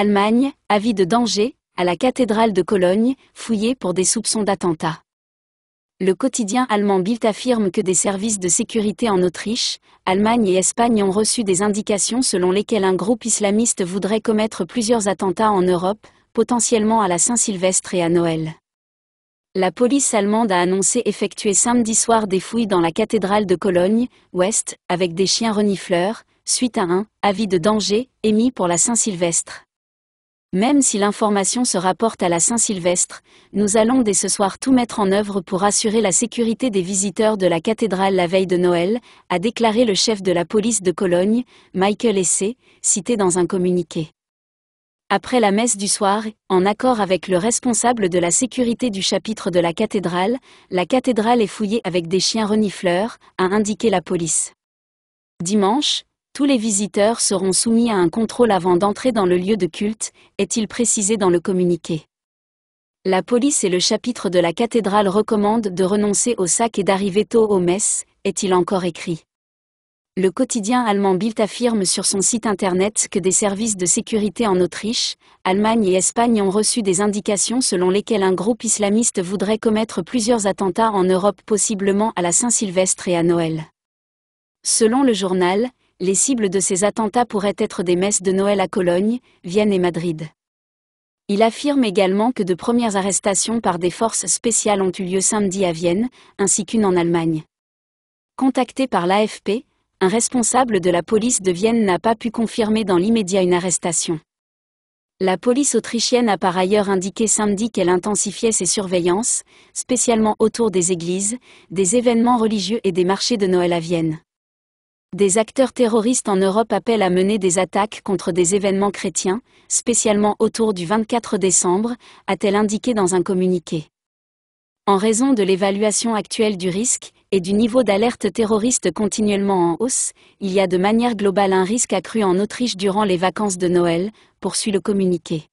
Allemagne, avis de danger, à la cathédrale de Cologne, fouillée pour des soupçons d'attentat. Le quotidien allemand Bild affirme que des services de sécurité en Autriche, Allemagne et Espagne ont reçu des indications selon lesquelles un groupe islamiste voudrait commettre plusieurs attentats en Europe, potentiellement à la Saint-Sylvestre et à Noël. La police allemande a annoncé effectuer samedi soir des fouilles dans la cathédrale de Cologne, ouest, avec des chiens renifleurs, suite à un avis de danger émis pour la Saint-Sylvestre. Même si l'information se rapporte à la Saint-Sylvestre, nous allons dès ce soir tout mettre en œuvre pour assurer la sécurité des visiteurs de la cathédrale la veille de Noël, a déclaré le chef de la police de Cologne, Michael Essé, cité dans un communiqué. Après la messe du soir, en accord avec le responsable de la sécurité du chapitre de la cathédrale, la cathédrale est fouillée avec des chiens renifleurs, a indiqué la police. Dimanche, tous les visiteurs seront soumis à un contrôle avant d'entrer dans le lieu de culte, est-il précisé dans le communiqué. La police et le chapitre de la cathédrale recommandent de renoncer au sac et d'arriver tôt aux messes, est-il encore écrit. Le quotidien allemand Bild affirme sur son site internet que des services de sécurité en Autriche, Allemagne et Espagne ont reçu des indications selon lesquelles un groupe islamiste voudrait commettre plusieurs attentats en Europe possiblement à la Saint-Sylvestre et à Noël. Selon le journal, les cibles de ces attentats pourraient être des messes de Noël à Cologne, Vienne et Madrid. Il affirme également que de premières arrestations par des forces spéciales ont eu lieu samedi à Vienne, ainsi qu'une en Allemagne. Contacté par l'AFP, un responsable de la police de Vienne n'a pas pu confirmer dans l'immédiat une arrestation. La police autrichienne a par ailleurs indiqué samedi qu'elle intensifiait ses surveillances, spécialement autour des églises, des événements religieux et des marchés de Noël à Vienne. Des acteurs terroristes en Europe appellent à mener des attaques contre des événements chrétiens, spécialement autour du 24 décembre, a-t-elle indiqué dans un communiqué. En raison de l'évaluation actuelle du risque et du niveau d'alerte terroriste continuellement en hausse, il y a de manière globale un risque accru en Autriche durant les vacances de Noël, poursuit le communiqué.